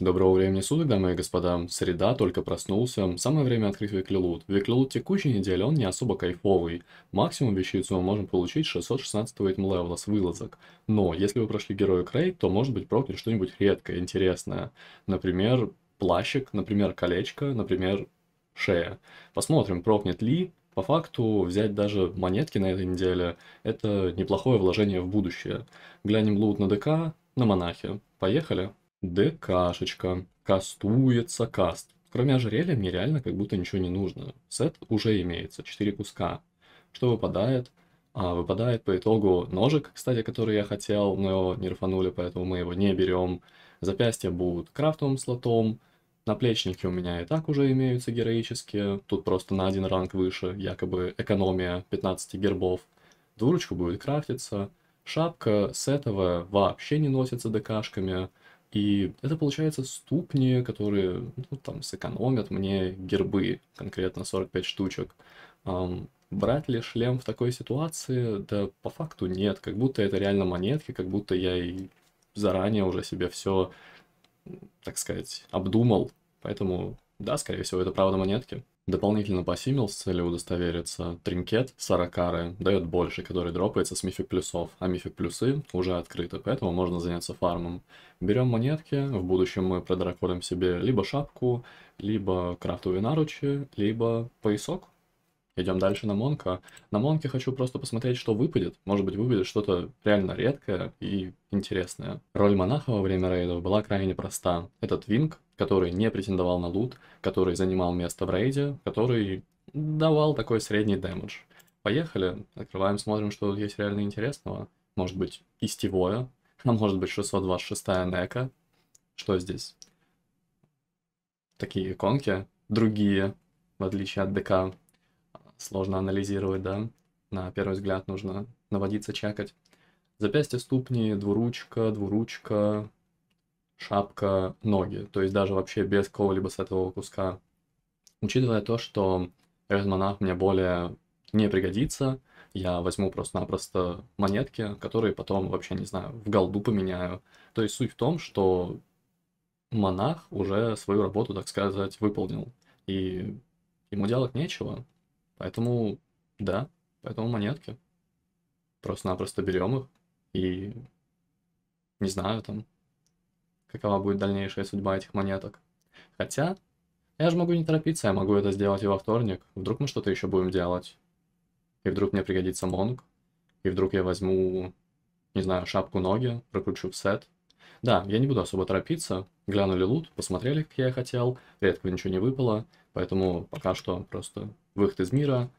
Доброго времени суток, дамы и господа. Среда, только проснулся. Самое время открыть Виклилут. Виклилут текущей недели, он не особо кайфовый. Максимум вещицу мы можем получить 616 ритм левела с вылазок. Но, если вы прошли героя Крейт, то может быть прокнет что-нибудь редкое, интересное. Например, плащик, например, колечко, например, шея. Посмотрим, прокнет ли. По факту, взять даже монетки на этой неделе – это неплохое вложение в будущее. Глянем лут на ДК, на монахе. Поехали! ДКшечка, кастуется каст. Кроме ожерелья мне реально как будто ничего не нужно. Сет уже имеется, 4 куска. Что выпадает? А, выпадает по итогу ножик, кстати, который я хотел, но его не рфанули, поэтому мы его не берем. Запястья будут крафтовым слотом. Наплечники у меня и так уже имеются героические. Тут просто на один ранг выше, якобы экономия 15 гербов. Двуручку будет крафтиться. Шапка с этого вообще не носится ДКшками. И это, получается, ступни, которые ну, там сэкономят мне гербы, конкретно 45 штучек. Um, брать ли шлем в такой ситуации? Да по факту нет. Как будто это реально монетки, как будто я и заранее уже себе все, так сказать, обдумал. Поэтому да, скорее всего, это правда монетки. Дополнительно посимил с целью удостовериться. Тринкет Саракары дает больше, который дропается с мифик плюсов, а мифик плюсы уже открыты, поэтому можно заняться фармом. Берем монетки, в будущем мы продракорим себе либо шапку, либо крафтовые наручи, либо поясок. Идем дальше на Монка. На Монке хочу просто посмотреть, что выпадет. Может быть, выпадет что-то реально редкое и интересное. Роль монаха во время рейдов была крайне проста. Этот винг который не претендовал на лут, который занимал место в рейде, который давал такой средний дэмэдж. Поехали, открываем, смотрим, что тут есть реально интересного. Может быть, истевое, а может быть 626-я нека. Что здесь? Такие иконки, другие, в отличие от ДК. Сложно анализировать, да? На первый взгляд нужно наводиться, чекать. Запястье ступни, двуручка, двуручка, шапка, ноги. То есть даже вообще без какого-либо сетового куска. Учитывая то, что Резмонах мне более не пригодится, я возьму просто-напросто монетки, которые потом вообще, не знаю, в голду поменяю. То есть суть в том, что монах уже свою работу, так сказать, выполнил. И ему делать нечего. Поэтому, да, поэтому монетки. Просто-напросто берем их и, не знаю, там, какова будет дальнейшая судьба этих монеток. Хотя, я же могу не торопиться, я могу это сделать и во вторник. Вдруг мы что-то еще будем делать. И вдруг мне пригодится Монг. И вдруг я возьму, не знаю, шапку-ноги, прокручу в сет. Да, я не буду особо торопиться. Глянули лут, посмотрели, как я хотел. Редко ничего не выпало. Поэтому пока что просто выход из мира.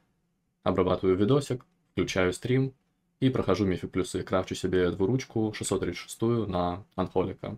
Обрабатываю видосик, включаю стрим. И прохожу мифи плюсы. Крафчу себе двуручку 636 на Анхолика